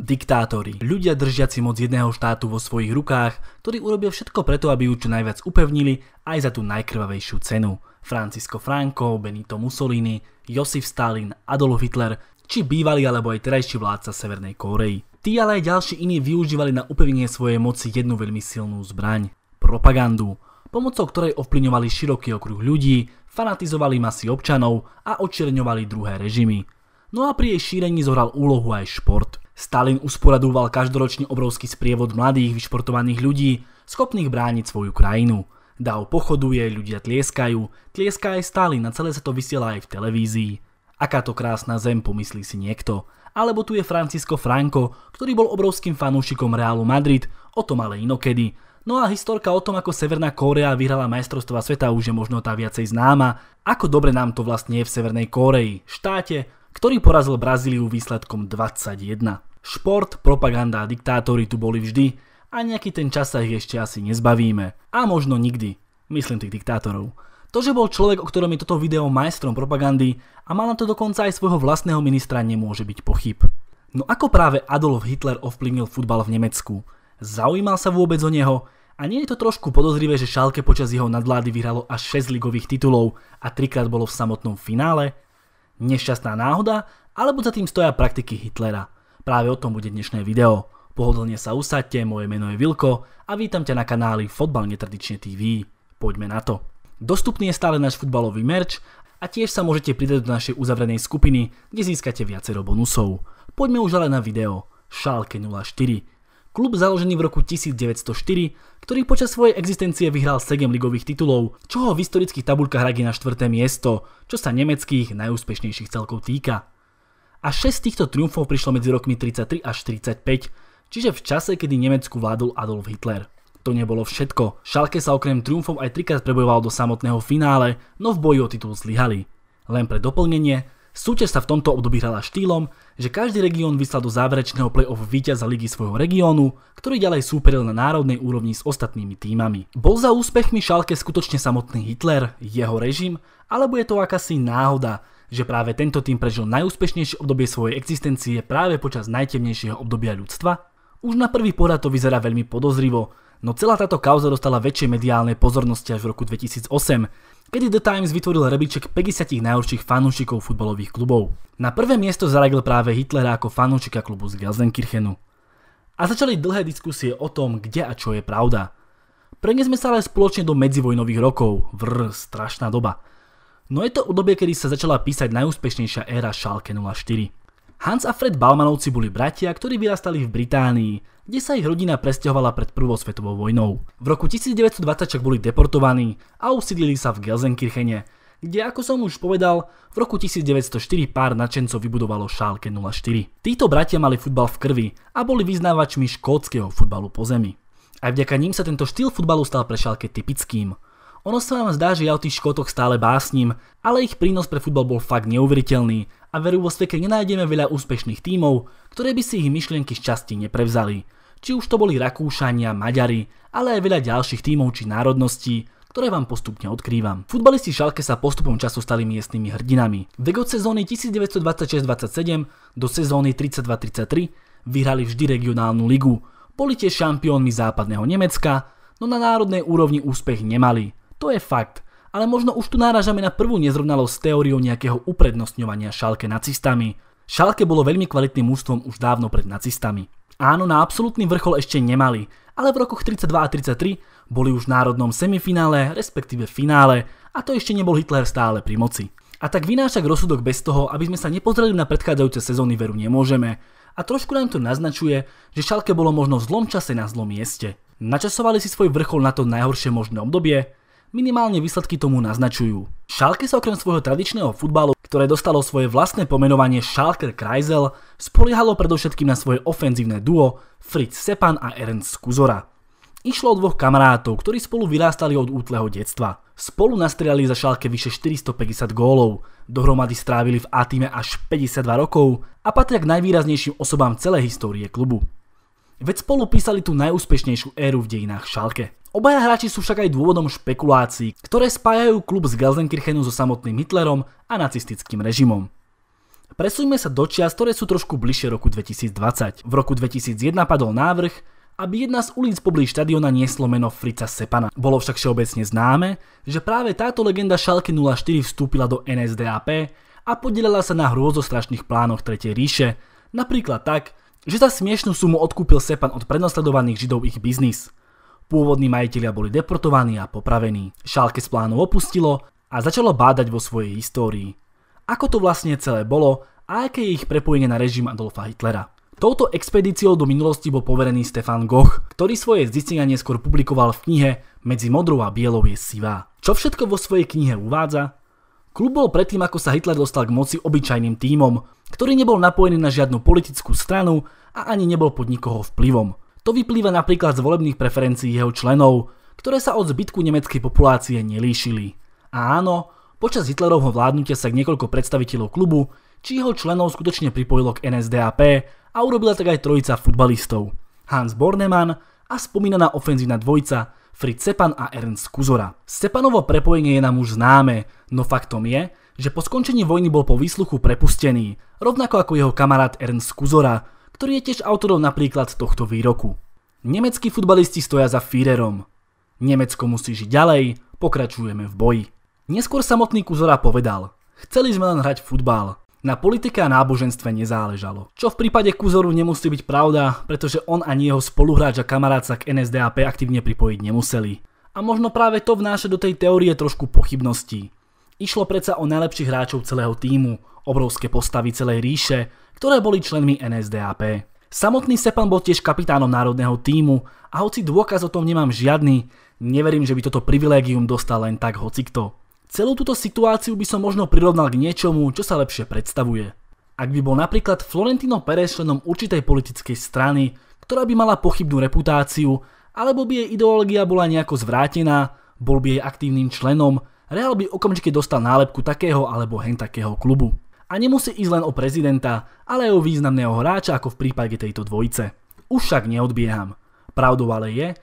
Diktátori. Ľudia držiaci moc jedného štátu vo svojich rukách, ktorí urobia všetko preto, aby ju čo najviac upevnili aj za tú najkrvavejšiu cenu. Francisco Franco, Benito Mussolini, Josif Stalin, Adolf Hitler či bývalý alebo aj terajší vládca Severnej Kórei. Tí ale aj ďalší iní využívali na upevnenie svojej moci jednu veľmi silnú zbraň. Propagandu, pomocou ktorej ovplyvňovali široký okruh ľudí, fanatizovali masy občanov a očierňovali druhé režimy. No a pri jej šírení zohral úlohu aj šport. Stalin usporadúval každoročne obrovský sprievod mladých, vyšportovaných ľudí, schopných brániť svoju krajinu. Dáv pochoduje, ľudia tlieskajú, tlieska aj Stalin a celé sa to vysiela aj v televízii. Aká to krásna zem, pomyslí si niekto. Alebo tu je Francisco Franco, ktorý bol obrovským fanúšikom Realu Madrid, o tom ale inokedy. No a historka o tom, ako Severná Kórea vyhrala majstrostva sveta už je možno tá viacej známa, ako dobre nám to vlastne je v Severnej Kóreji, štáte, ktorý porazil Brazíliu výsledkom 21. Šport, propaganda a diktátori tu boli vždy a nejaký ten čas sa ich ešte asi nezbavíme. A možno nikdy. Myslím tých diktátorov. To, že bol človek, o ktorom je toto video majstrom propagandy a mal na to dokonca aj svojho vlastného ministra, nemôže byť pochyb. No ako práve Adolf Hitler ovplyvnil futbal v Nemecku? Zaujímal sa vôbec o neho? A nie je to trošku podozrivé, že Šalke počas jeho nadvlády vyhralo až 6 ligových titulov a trikrát bolo v samotnom finále? Nešťastná náhoda, alebo za tým stoja praktiky Hitlera? Práve o tom bude dnešné video. Pohodlne sa usadte, moje meno je Vilko a vítam ťa na kanáli Fotbal netradične TV. Poďme na to. Dostupný je stále náš futbalový merch a tiež sa môžete pridať do našej uzavrenej skupiny, kde získate viacero bonusov. Poďme už ale na video. Šálke 04. Klub založený v roku 1904, ktorý počas svojej existencie vyhral 7 ligových titulov, čo ho v historických tabuľkách radí na 4. miesto, čo sa nemeckých najúspešnejších celkov týka a 6 týchto triumfov prišlo medzi rokmi 33 až 35, čiže v čase, kedy Nemecku vládol Adolf Hitler. To nebolo všetko. Šalke sa okrem triumfov aj trikrát prebojoval do samotného finále, no v boji o titul zlyhali. Len pre doplnenie, súťaž sa v tomto období hrala štýlom, že každý región vyslal do záverečného play-off víťaza ligy svojho regiónu, ktorý ďalej súperil na národnej úrovni s ostatnými týmami. Bol za úspechmi Šalke skutočne samotný Hitler, jeho režim, alebo je to akási náhoda, že práve tento tým prežil najúspešnejšie obdobie svojej existencie práve počas najtemnejšieho obdobia ľudstva? Už na prvý pohľad to vyzerá veľmi podozrivo, no celá táto kauza dostala väčšie mediálne pozornosti až v roku 2008, kedy The Times vytvoril rebiček 50 najhorších fanúšikov futbalových klubov. Na prvé miesto zaradil práve Hitlera ako fanúšika klubu z Gelsenkirchenu. A začali dlhé diskusie o tom, kde a čo je pravda. Prenesme sa ale spoločne do medzivojnových rokov, vr, strašná doba. No je to obdobie, kedy sa začala písať najúspešnejšia éra Schalke 04. Hans a Fred Balmanovci boli bratia, ktorí vyrastali v Británii, kde sa ich rodina presťahovala pred prvou svetovou vojnou. V roku 1920 však boli deportovaní a usídlili sa v Gelsenkirchene, kde ako som už povedal, v roku 1904 pár nadšencov vybudovalo Schalke 04. Títo bratia mali futbal v krvi a boli vyznávačmi škótskeho futbalu po zemi. Aj vďaka ním sa tento štýl futbalu stal pre Schalke typickým – ono sa vám zdá, že ja o tých škotoch stále básnim, ale ich prínos pre futbal bol fakt neuveriteľný a veru vo svete nenájdeme veľa úspešných tímov, ktoré by si ich myšlienky šťastie neprevzali. Či už to boli Rakúšania, Maďari, ale aj veľa ďalších tímov či národností, ktoré vám postupne odkrývam. Futbalisti Šalke sa postupom času stali miestnymi hrdinami. Vek od sezóny 1926-27 do sezóny 32-33 vyhrali vždy regionálnu ligu. Boli tiež šampiónmi západného Nemecka, no na národnej úrovni úspech nemali. To je fakt. Ale možno už tu náražame na prvú nezrovnalosť s teóriou nejakého uprednostňovania Šalke nacistami. Šalke bolo veľmi kvalitným ústvom už dávno pred nacistami. Áno, na absolútny vrchol ešte nemali, ale v rokoch 32 a 33 boli už v národnom semifinále, respektíve finále, a to ešte nebol Hitler stále pri moci. A tak vynášak rozsudok bez toho, aby sme sa nepozreli na predchádzajúce sezóny veru nemôžeme. A trošku nám to naznačuje, že Šalke bolo možno v zlom čase na zlom mieste. Načasovali si svoj vrchol na to najhoršie možné obdobie, Minimálne výsledky tomu naznačujú. Šalke sa okrem svojho tradičného futbalu, ktoré dostalo svoje vlastné pomenovanie Schalker Kreisel, spoliehalo predovšetkým na svoje ofenzívne duo Fritz Sepan a Ernst Kuzora. Išlo o dvoch kamarátov, ktorí spolu vyrástali od útleho detstva. Spolu nastrelali za šálke vyše 450 gólov, dohromady strávili v A-týme až 52 rokov a patria k najvýraznejším osobám celej histórie klubu. Veď spolu písali tú najúspešnejšiu éru v dejinách šálke. Obaja hráči sú však aj dôvodom špekulácií, ktoré spájajú klub z Gelsenkirchenu so samotným Hitlerom a nacistickým režimom. Presujme sa do čias, ktoré sú trošku bližšie roku 2020. V roku 2001 padol návrh, aby jedna z ulic poblíž štadiona nieslo meno Frica Sepana. Bolo však všeobecne známe, že práve táto legenda Schalke 04 vstúpila do NSDAP a podielala sa na hrôzostrašných plánoch Tretej ríše, napríklad tak, že za smiešnú sumu odkúpil Sepan od prednosledovaných židov ich biznis – Pôvodní majiteľia boli deportovaní a popravení. Šálke z plánu opustilo a začalo bádať vo svojej histórii. Ako to vlastne celé bolo a aké je ich prepojenie na režim Adolfa Hitlera. Touto expedíciou do minulosti bol poverený Stefan Goch, ktorý svoje zistenia neskôr publikoval v knihe Medzi modrou a bielou je sivá. Čo všetko vo svojej knihe uvádza? Klub bol predtým, ako sa Hitler dostal k moci obyčajným tímom, ktorý nebol napojený na žiadnu politickú stranu a ani nebol pod nikoho vplyvom. To vyplýva napríklad z volebných preferencií jeho členov, ktoré sa od zbytku nemeckej populácie nelíšili. A áno, počas Hitlerovho vládnutia sa niekoľko predstaviteľov klubu či jeho členov skutočne pripojilo k NSDAP a urobila tak aj trojica futbalistov. Hans Bornemann a spomínaná ofenzívna dvojca Fritz Sepan a Ernst Kuzora. Sepanovo prepojenie je nám už známe, no faktom je, že po skončení vojny bol po výsluchu prepustený, rovnako ako jeho kamarát Ernst Kuzora, ktorý je tiež autorom napríklad tohto výroku. Nemeckí futbalisti stoja za Führerom. Nemecko musí žiť ďalej, pokračujeme v boji. Neskôr samotný Kuzora povedal, chceli sme len hrať futbal. Na politike a náboženstve nezáležalo. Čo v prípade Kuzoru nemusí byť pravda, pretože on ani jeho spoluhráč a kamarát sa k NSDAP aktívne pripojiť nemuseli. A možno práve to vnáša do tej teórie trošku pochybností. Išlo predsa o najlepších hráčov celého týmu, obrovské postavy celej ríše, ktoré boli členmi NSDAP. Samotný Sepan bol tiež kapitánom národného týmu a hoci dôkaz o tom nemám žiadny, neverím, že by toto privilégium dostal len tak hocikto. Celú túto situáciu by som možno prirovnal k niečomu, čo sa lepšie predstavuje. Ak by bol napríklad Florentino Perez členom určitej politickej strany, ktorá by mala pochybnú reputáciu, alebo by jej ideológia bola nejako zvrátená, bol by jej aktívnym členom Real by okamžite dostal nálepku takého alebo hen takého klubu. A nemusí ísť len o prezidenta, ale aj o významného hráča ako v prípade tejto dvojice. Už však neodbieham. Pravdou ale je,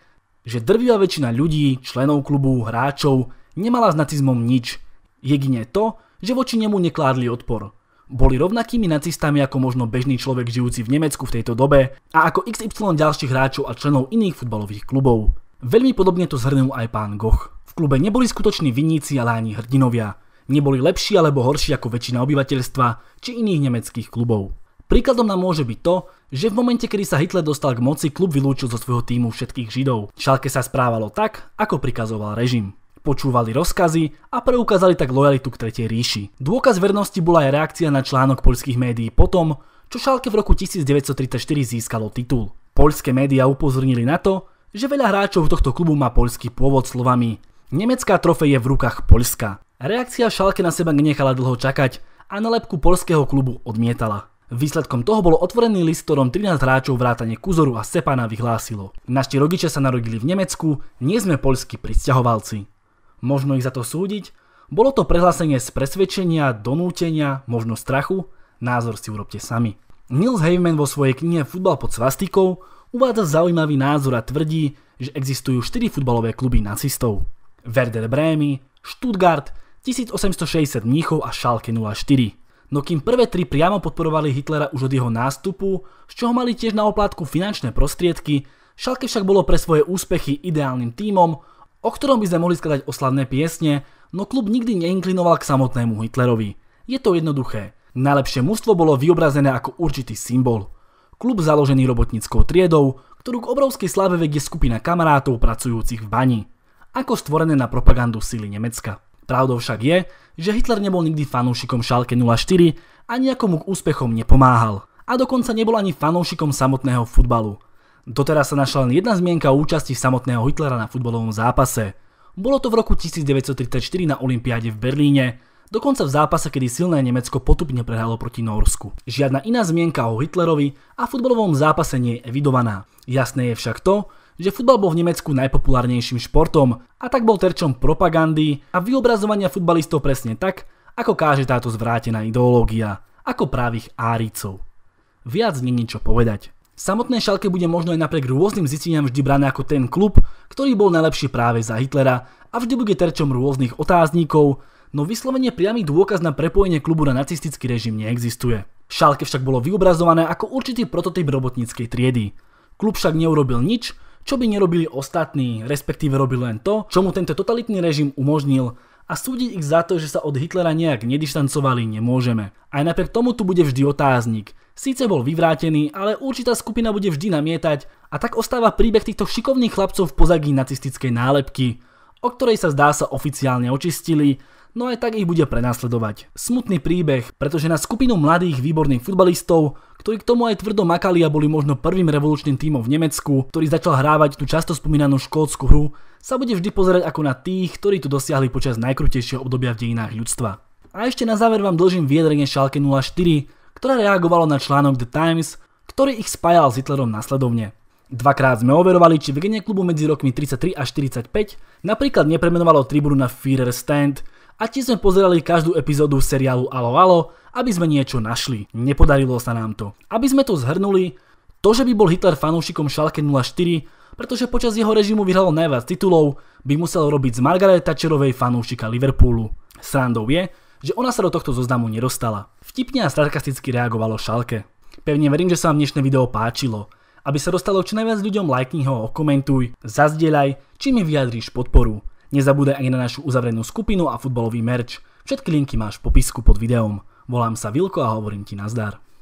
že drvivá väčšina ľudí, členov klubu, hráčov nemala s nacizmom nič. Jedine to, že voči nemu nekládli odpor. Boli rovnakými nacistami ako možno bežný človek žijúci v Nemecku v tejto dobe a ako XY ďalších hráčov a členov iných futbalových klubov. Veľmi podobne to zhrnul aj pán Goch klube neboli skutoční vinníci, ale ani hrdinovia. Neboli lepší alebo horší ako väčšina obyvateľstva či iných nemeckých klubov. Príkladom nám môže byť to, že v momente, kedy sa Hitler dostal k moci, klub vylúčil zo svojho týmu všetkých Židov. Šalke sa správalo tak, ako prikazoval režim počúvali rozkazy a preukázali tak lojalitu k Tretej ríši. Dôkaz vernosti bola aj reakcia na článok poľských médií potom, čo Šalke v roku 1934 získalo titul. Poľské médiá upozornili na to, že veľa hráčov tohto klubu má poľský pôvod slovami Nemecká trofej je v rukách Poľska. Reakcia Šalke na seba nenechala dlho čakať a nalepku polského klubu odmietala. Výsledkom toho bol otvorený list, ktorom 13 hráčov vrátane Kuzoru a Sepana vyhlásilo. Naši rodičia sa narodili v Nemecku, nie sme poľskí pristahovalci. Možno ich za to súdiť? Bolo to prehlásenie z presvedčenia, donútenia, možno strachu? Názor si urobte sami. Nils Heyman vo svojej knihe Futbal pod svastikou uvádza zaujímavý názor a tvrdí, že existujú 4 futbalové kluby nacistov. Werder Brémy, Stuttgart, 1860 Mníchov a Schalke 04. No kým prvé tri priamo podporovali Hitlera už od jeho nástupu, z čoho mali tiež na oplátku finančné prostriedky, Schalke však bolo pre svoje úspechy ideálnym tímom, o ktorom by sme mohli skladať oslavné piesne, no klub nikdy neinklinoval k samotnému Hitlerovi. Je to jednoduché. Najlepšie mužstvo bolo vyobrazené ako určitý symbol. Klub založený robotníckou triedou, ktorú k obrovskej slave vedie skupina kamarátov pracujúcich v bani ako stvorené na propagandu síly Nemecka. Pravdou však je, že Hitler nebol nikdy fanúšikom Schalke 04 a nejakomu k úspechom nepomáhal. A dokonca nebol ani fanúšikom samotného futbalu. Doteraz sa našla len jedna zmienka o účasti samotného Hitlera na futbalovom zápase. Bolo to v roku 1934 na Olympiáde v Berlíne, dokonca v zápase, kedy silné Nemecko potupne prehralo proti Norsku. Žiadna iná zmienka o Hitlerovi a futbalovom zápase nie je evidovaná. Jasné je však to, že futbal bol v Nemecku najpopulárnejším športom a tak bol terčom propagandy a vyobrazovania futbalistov presne tak, ako káže táto zvrátená ideológia, ako právých áricov. Viac nie niečo povedať. Samotné Šalke bude možno aj napriek rôznym zisteniam vždy brané ako ten klub, ktorý bol najlepší práve za Hitlera a vždy bude terčom rôznych otáznikov, no vyslovene priamy dôkaz na prepojenie klubu na nacistický režim neexistuje. Šalke však bolo vyobrazované ako určitý prototyp robotníckej triedy. Klub však neurobil nič, čo by nerobili ostatní, respektíve robili len to, čo mu tento totalitný režim umožnil a súdiť ich za to, že sa od Hitlera nejak nedištancovali, nemôžeme. Aj napriek tomu tu bude vždy otáznik. Síce bol vyvrátený, ale určitá skupina bude vždy namietať a tak ostáva príbeh týchto šikovných chlapcov v pozadí nacistickej nálepky, o ktorej sa zdá sa oficiálne očistili, no aj tak ich bude prenasledovať. Smutný príbeh, pretože na skupinu mladých výborných futbalistov, ktorí k tomu aj tvrdo makali a boli možno prvým revolučným tímom v Nemecku, ktorý začal hrávať tú často spomínanú škótsku hru, sa bude vždy pozerať ako na tých, ktorí tu dosiahli počas najkrutejšieho obdobia v dejinách ľudstva. A ešte na záver vám dlžím vyjadrenie Schalke 04, ktoré reagovalo na článok The Times, ktorý ich spájal s Hitlerom nasledovne. Dvakrát sme overovali, či vedenie klubu medzi rokmi 33 a 45 napríklad nepremenovalo tribúnu na Führer Stand, a tiež sme pozerali každú epizódu seriálu Alo Alo, aby sme niečo našli. Nepodarilo sa nám to. Aby sme to zhrnuli, to, že by bol Hitler fanúšikom Schalke 04, pretože počas jeho režimu vyhralo najviac titulov, by musel robiť z Margaret Thatcherovej fanúšika Liverpoolu. Srandou je, že ona sa do tohto zoznamu nedostala. Vtipne a sarkasticky reagovalo Šalke. Pevne verím, že sa vám dnešné video páčilo. Aby sa dostalo čo najviac ľuďom, lajkni ho, komentuj, zazdieľaj, či mi vyjadríš podporu. Nezabúdaj ani na našu uzavrenú skupinu a futbalový merč. Všetky linky máš v popisku pod videom. Volám sa Vilko a hovorím ti nazdar.